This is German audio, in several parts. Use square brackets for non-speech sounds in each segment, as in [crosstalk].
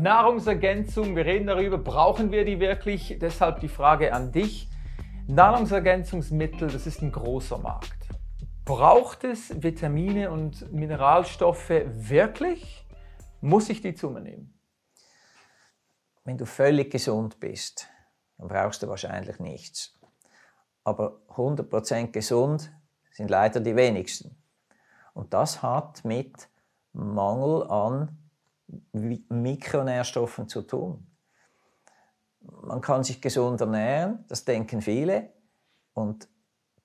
Nahrungsergänzung, wir reden darüber, brauchen wir die wirklich? Deshalb die Frage an dich. Nahrungsergänzungsmittel, das ist ein großer Markt. Braucht es Vitamine und Mineralstoffe wirklich? Muss ich die zu mir nehmen? Wenn du völlig gesund bist, dann brauchst du wahrscheinlich nichts. Aber 100% gesund sind leider die wenigsten. Und das hat mit Mangel an Mikronährstoffen zu tun. Man kann sich gesund ernähren, das denken viele und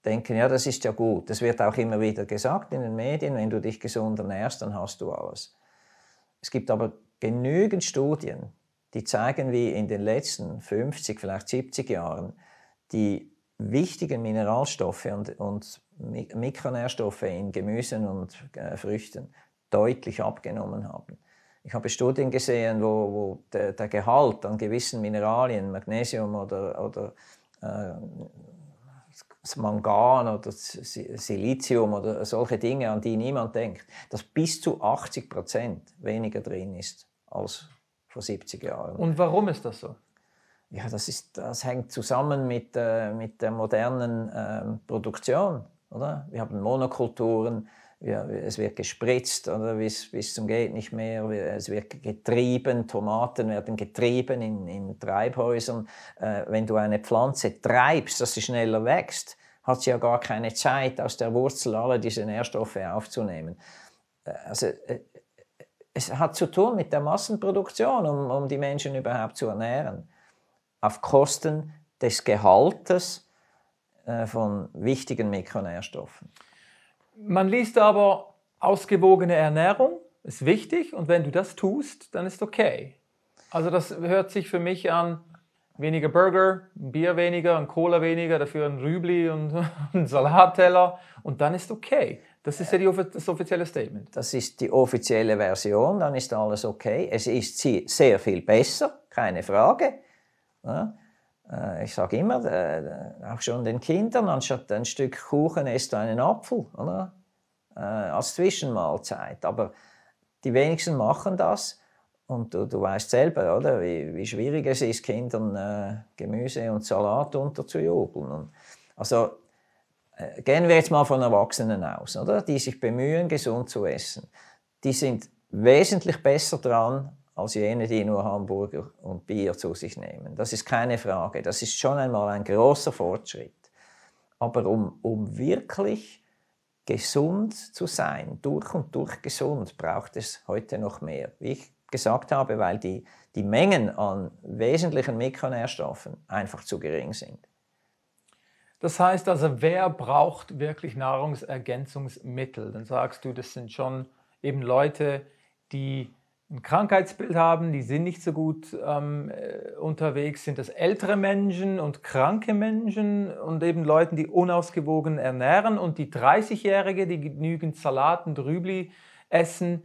denken, ja, das ist ja gut. Das wird auch immer wieder gesagt in den Medien, wenn du dich gesund ernährst, dann hast du alles. Es gibt aber genügend Studien, die zeigen, wie in den letzten 50, vielleicht 70 Jahren die wichtigen Mineralstoffe und, und Mikronährstoffe in Gemüsen und äh, Früchten deutlich abgenommen haben. Ich habe Studien gesehen, wo, wo der, der, Gehalt an gewissen Mineralien, Magnesium oder, oder äh, Mangan oder Silizium oder solche Dinge, an die niemand denkt, dass bis zu 80 Prozent weniger drin ist als vor 70 Jahren. Und warum ist das so? Ja, das, ist, das hängt zusammen mit, äh, mit der modernen äh, Produktion. Oder? Wir haben Monokulturen, ja, es wird gespritzt oder bis, bis zum Geht nicht mehr, es wird getrieben, Tomaten werden getrieben in, in Treibhäusern. Äh, wenn du eine Pflanze treibst, dass sie schneller wächst, hat sie ja gar keine Zeit, aus der Wurzel alle diese Nährstoffe aufzunehmen. Äh, also, äh, äh, es hat zu tun mit der Massenproduktion, um, um die Menschen überhaupt zu ernähren. Auf Kosten des Gehaltes äh, von wichtigen Mikronährstoffen. Man liest aber, ausgewogene Ernährung ist wichtig und wenn du das tust, dann ist okay. Also das hört sich für mich an, weniger Burger, ein Bier weniger, ein Cola weniger, dafür ein Rübli und [laughs] ein Salatteller und dann ist okay. Das ist ja die, das offizielle Statement. Das ist die offizielle Version, dann ist alles okay. Es ist sehr viel besser, keine Frage. Äh, ich sage immer, äh, auch schon den Kindern, anstatt ein Stück Kuchen isst du einen Apfel, oder? Äh, als Zwischenmahlzeit. Aber die wenigsten machen das. Und du, du weißt selber, oder, wie, wie schwierig es ist, Kindern Gemüse und Salat unterzujubeln. Und also gehen wir jetzt mal von Erwachsenen aus, oder, die sich bemühen, gesund zu essen. Die sind wesentlich besser dran als jene, die nur Hamburger und Bier zu sich nehmen. Das ist keine Frage. Das ist schon einmal ein großer Fortschritt. Aber um, um wirklich gesund zu sein, durch und durch gesund, braucht es heute noch mehr. Wie ich gesagt habe, weil die, die Mengen an wesentlichen Mikronährstoffen einfach zu gering sind. Das heißt also, wer braucht wirklich Nahrungsergänzungsmittel? Dann sagst du, das sind schon eben Leute, die ein Krankheitsbild haben, die sind nicht so gut ähm, äh, unterwegs, sind das ältere Menschen und kranke Menschen und eben Leute, die unausgewogen ernähren und die 30-Jährige, die genügend Salaten, Drübli essen,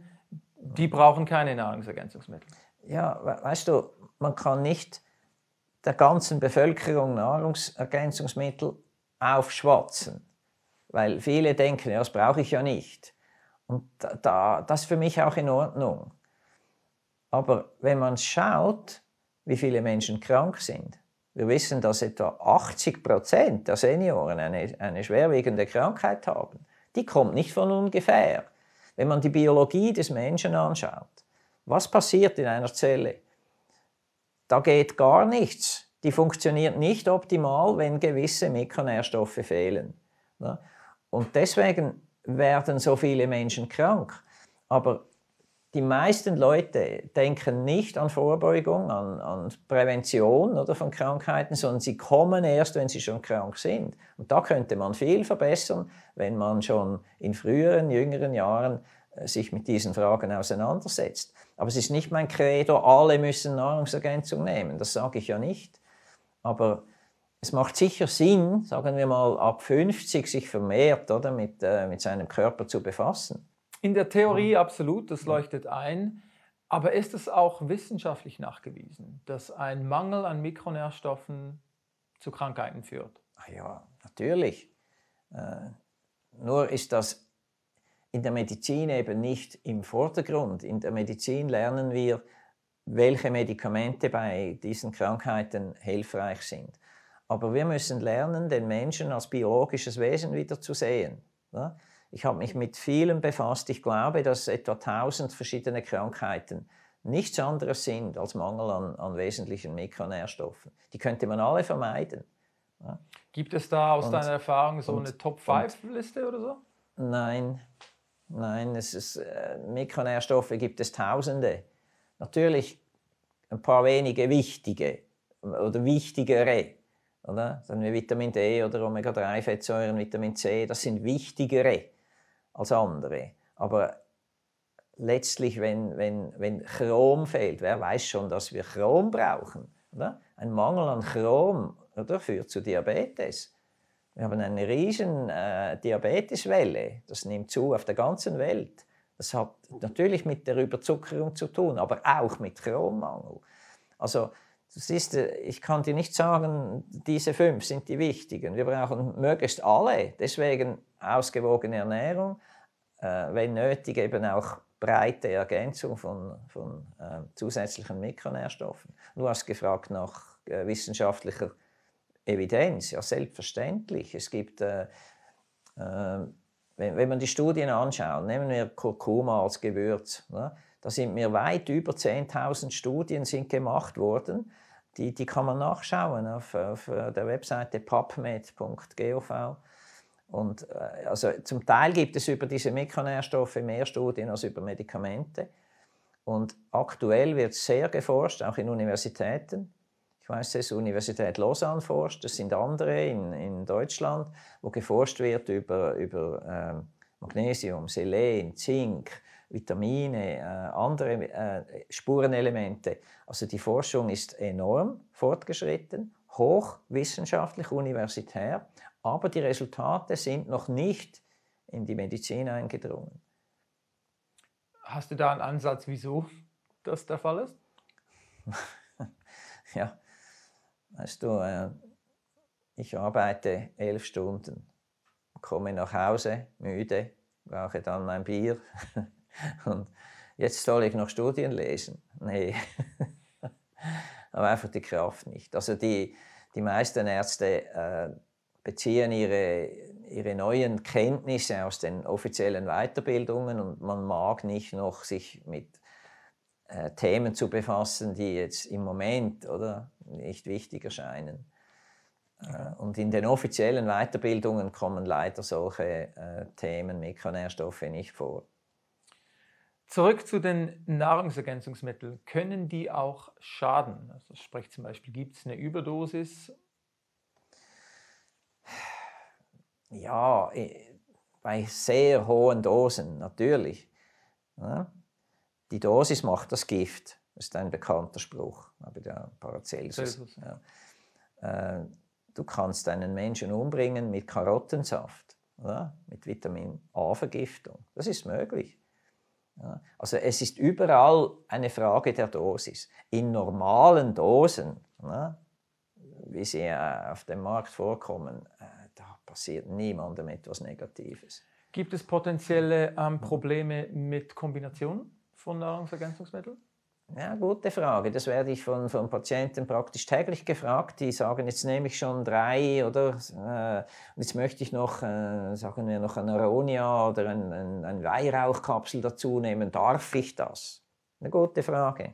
die brauchen keine Nahrungsergänzungsmittel. Ja, weißt du, man kann nicht der ganzen Bevölkerung Nahrungsergänzungsmittel aufschwatzen, weil viele denken, ja, das brauche ich ja nicht. Und da, das ist für mich auch in Ordnung. Aber wenn man schaut, wie viele Menschen krank sind, wir wissen, dass etwa 80 Prozent der Senioren eine, eine schwerwiegende Krankheit haben. Die kommt nicht von ungefähr. Wenn man die Biologie des Menschen anschaut, was passiert in einer Zelle? Da geht gar nichts. Die funktioniert nicht optimal, wenn gewisse Mikronährstoffe fehlen. Und deswegen werden so viele Menschen krank. Aber die meisten Leute denken nicht an Vorbeugung, an, an, Prävention oder, von Krankheiten, sondern sie kommen erst, wenn sie schon krank sind. Und da könnte man viel verbessern, wenn man schon in früheren, jüngeren Jahren äh, sich mit diesen Fragen auseinandersetzt. Aber es ist nicht mein Credo, alle müssen Nahrungsergänzung nehmen. Das sage ich ja nicht. Aber es macht sicher Sinn, sagen wir mal, ab 50 sich vermehrt oder, mit, äh, mit seinem Körper zu befassen. In der Theorie absolut, das leuchtet ein. Aber ist es auch wissenschaftlich nachgewiesen, dass ein Mangel an Mikronährstoffen zu Krankheiten führt? Ach ja, natürlich. Äh, nur ist das in der Medizin eben nicht im Vordergrund. In der Medizin lernen wir, welche Medikamente bei diesen Krankheiten hilfreich sind. Aber wir müssen lernen, den Menschen als biologisches Wesen wieder zu sehen. Ja? Ich habe mich mit vielen befasst. Ich glaube, dass etwa 1000 verschiedene Krankheiten nichts anderes sind als Mangel an, an wesentlichen Mikronährstoffen. Die könnte man alle vermeiden. Ja. Gibt es da aus und, deiner Erfahrung so und, eine Top-5-Liste oder so? Nein, nein, es ist, äh, Mikronährstoffe gibt es Tausende. Natürlich ein paar wenige wichtige äh, oder wichtigere. Oder? Sagen wir Vitamin D oder Omega-3-Fettsäuren, Vitamin C, das sind wichtigere als andere. Aber letztlich, wenn, wenn, wenn Chrom fehlt, wer weiß schon, dass wir Chrom brauchen? Oder? Ein Mangel an Chrom oder, führt zu Diabetes. Wir haben eine riesen äh, Diabeteswelle, das nimmt zu auf der ganzen Welt. Das hat natürlich mit der Überzuckerung zu tun, aber auch mit Chrommangel. Also Du siehst, ich kann dir nicht sagen, diese fünf sind die wichtigen. Wir brauchen möglichst alle. Deswegen ausgewogene Ernährung, äh, wenn nötig eben auch breite Ergänzung von, von äh, zusätzlichen Mikronährstoffen. Du hast gefragt nach äh, wissenschaftlicher Evidenz. Ja, selbstverständlich. Es gibt, äh, äh, wenn, wenn man die Studien anschaut, nehmen wir Kurkuma als Gewürz. Ne? Da sind mir weit über 10.000 Studien sind gemacht worden die, die kann man nachschauen auf, auf äh, der Webseite pubmed.gov. Und äh, also zum Teil gibt es über diese Mikronährstoffe mehr Studien als über Medikamente. Und aktuell wird sehr geforscht, auch in Universitäten. Ich weiß, dass die Universität Lausanne forscht, das sind andere in, in Deutschland, wo geforscht wird über, über ähm, Magnesium, Selen, Zink, Vitamine, äh, andere äh, Spurenelemente. Also die Forschung ist enorm fortgeschritten, hochwissenschaftlich, universitär, aber die Resultate sind noch nicht in die Medizin eingedrungen. Hast du da einen Ansatz, wieso das der Fall ist? [laughs] ja, weißt du, äh, ich arbeite elf Stunden, komme nach Hause müde, brauche dann mein Bier [laughs] Und jetzt soll ich noch Studien lesen? Nee. [laughs] Aber einfach die Kraft nicht. Also die, die meisten Ärzte äh, beziehen ihre, ihre neuen Kenntnisse aus den offiziellen Weiterbildungen und man mag nicht noch sich mit äh, Themen zu befassen, die jetzt im Moment oder nicht wichtig erscheinen. Äh, und in den offiziellen Weiterbildungen kommen leider solche äh, Themen, Mikronährstoffe nicht vor. Zurück zu den Nahrungsergänzungsmitteln. Können die auch schaden? Also sprich zum Beispiel, gibt es eine Überdosis? Ja, bei sehr hohen Dosen natürlich. Ja? Die Dosis macht das Gift. Das ist ein bekannter Spruch bei der Paracelsus. Ja. Äh, du kannst einen Menschen umbringen mit Karottensaft, ja? mit Vitamin A-Vergiftung. Das ist möglich. Also es ist überall eine Frage der Dosis. In normalen Dosen, ne, wie sie äh, auf dem Markt vorkommen, äh, da passiert niemandem etwas Negatives. Gibt es potenzielle ähm, Probleme mit Kombinationen von Nahrungsergänzungsmitteln? Ja, gute Frage. Das werde ich von, von Patienten praktisch täglich gefragt. Die sagen, jetzt nehme ich schon drei oder äh, jetzt möchte ich noch, äh, sagen wir, noch eine Aronia oder ein, ein, ein Weihrauchkapsel dazu nehmen. Darf ich das? Eine gute Frage.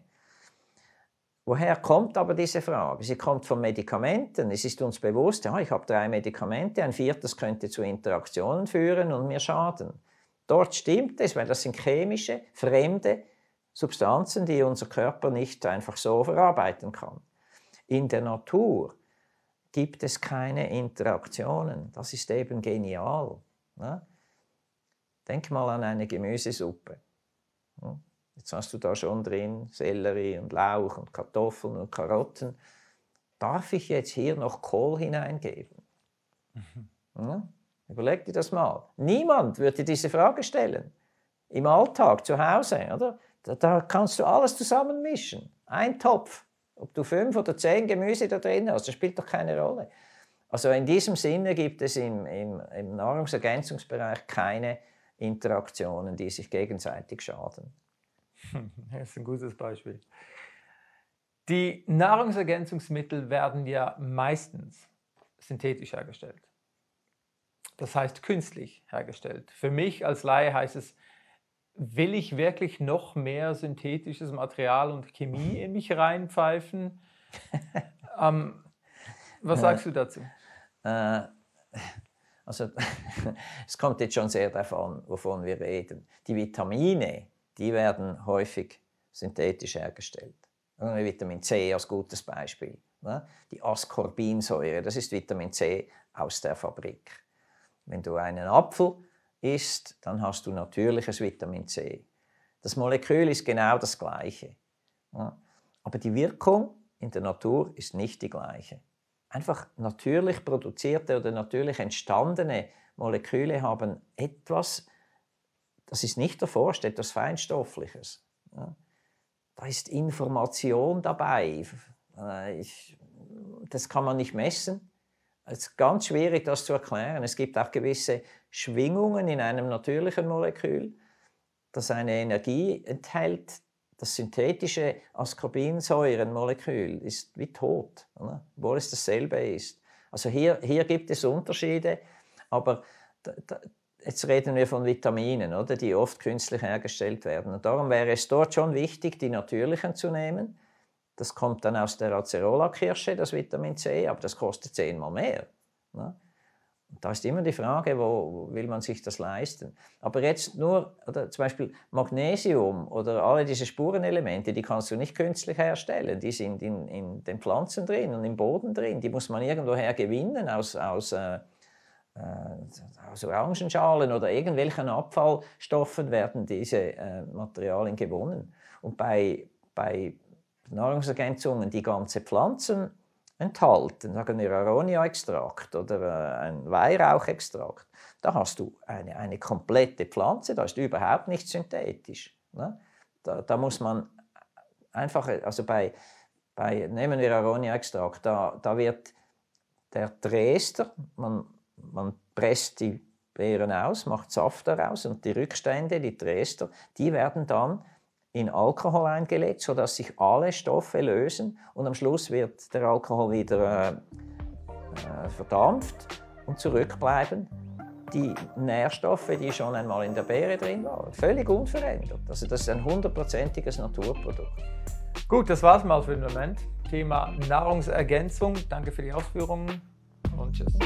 Woher kommt aber diese Frage? Sie kommt von Medikamenten. Es ist uns bewusst, ja, ich habe drei Medikamente, ein viertes könnte zu Interaktionen führen und mir schaden. Dort stimmt es, weil das sind chemische, fremde Substanzen, die unser Körper nicht einfach so verarbeiten kann. In der Natur gibt es keine Interaktionen. Das ist eben genial. Ne? Denk mal an eine Gemüsesuppe. Hm? Jetzt hast du da schon drin Sellerie und Lauch und Kartoffeln und Karotten. Darf ich jetzt hier noch Kohl hineingeben? Mhm. Ja? Hm? Überleg dir das mal. Niemand würde diese Frage stellen. Im Alltag, zu Hause, oder? Da, da kannst du alles zusammen mischen. Ein Topf. Ob du fünf oder zehn Gemüse da drin hast, das spielt doch keine Rolle. Also in diesem Sinne gibt es im, im, im Nahrungsergänzungsbereich keine Interaktionen, die sich gegenseitig schaden. [laughs] Das ist ein gutes Beispiel. Die Nahrungsergänzungsmittel werden ja meistens synthetisch hergestellt. Das heißt künstlich hergestellt. Für mich als Laie heißt es, will ich wirklich noch mehr synthetisches Material und Chemie [laughs] in mich reinpfeifen? ähm, was äh, sagst du dazu? Äh, [laughs] also, [laughs] es kommt jetzt schon sehr darauf an, wovon wir reden. Die Vitamine, die werden häufig synthetisch hergestellt. Vitamin C als gutes Beispiel. Ne? Die Ascorbinsäure, das ist Vitamin C aus der Fabrik. Wenn du einen Apfel isst, dann hast du natürliches Vitamin C. Das Molekül ist genau das gleiche. Aber die Wirkung in der Natur ist nicht die gleiche. Einfach natürlich produzierte oder natürlich entstandene Moleküle haben etwas, das ist nicht erforscht, etwas Feinstoffliches. Da ist Information dabei. Äh, das kann man nicht messen. Es ist ganz schwierig, das zu erklären. Es gibt auch gewisse Schwingungen in einem natürlichen Molekül, das eine Energie enthält. Das synthetische Ascorbinsäurenmolekül ist wie tot, oder? obwohl es dasselbe ist. Also hier, hier gibt es Unterschiede, aber da, da, jetzt reden wir von Vitaminen, oder, die oft künstlich hergestellt werden. Und darum wäre es dort schon wichtig, die natürlichen zu nehmen. Das kommt dann aus der Acerola-Kirsche, das Vitamin C, aber das kostet zehnmal mehr. Ne? Da ist immer die Frage, wo will man sich das leisten? Aber jetzt nur, oder zum Beispiel Magnesium oder alle diese Spurenelemente, die kannst du nicht künstlich herstellen. Die sind in, in den Pflanzen drin und im Boden drin. Die muss man irgendwo her gewinnen aus, aus, äh, äh aus Orangenschalen oder irgendwelchen Abfallstoffen werden diese äh, Materialien gewonnen. Und bei, bei Nahrungsergänzungen, die ganze Pflanzen enthalten, sagen wir Aronia-Extrakt oder äh, ein Weihrauchextrakt, da hast du eine, eine komplette Pflanze, da ist überhaupt nichts synthetisch. Ne? Da, da muss man einfach, also bei, bei nehmen wir Aronia-Extrakt, da, da wird der Dresder, man, man presst die Beeren aus, macht Saft daraus und die Rückstände, die Dresder, die werden dann in Alkohol eingelegt, sodass sich alle Stoffe lösen und am Schluss wird der Alkohol wieder äh, äh, verdampft und zurückbleiben die Nährstoffe, die schon einmal in der Beere drin waren, völlig unverändert. Also das ist ein hundertprozentiges Naturprodukt. Gut, das war's mal für den Moment. Thema Nahrungsergänzung. Danke für die Ausführungen und tschüss.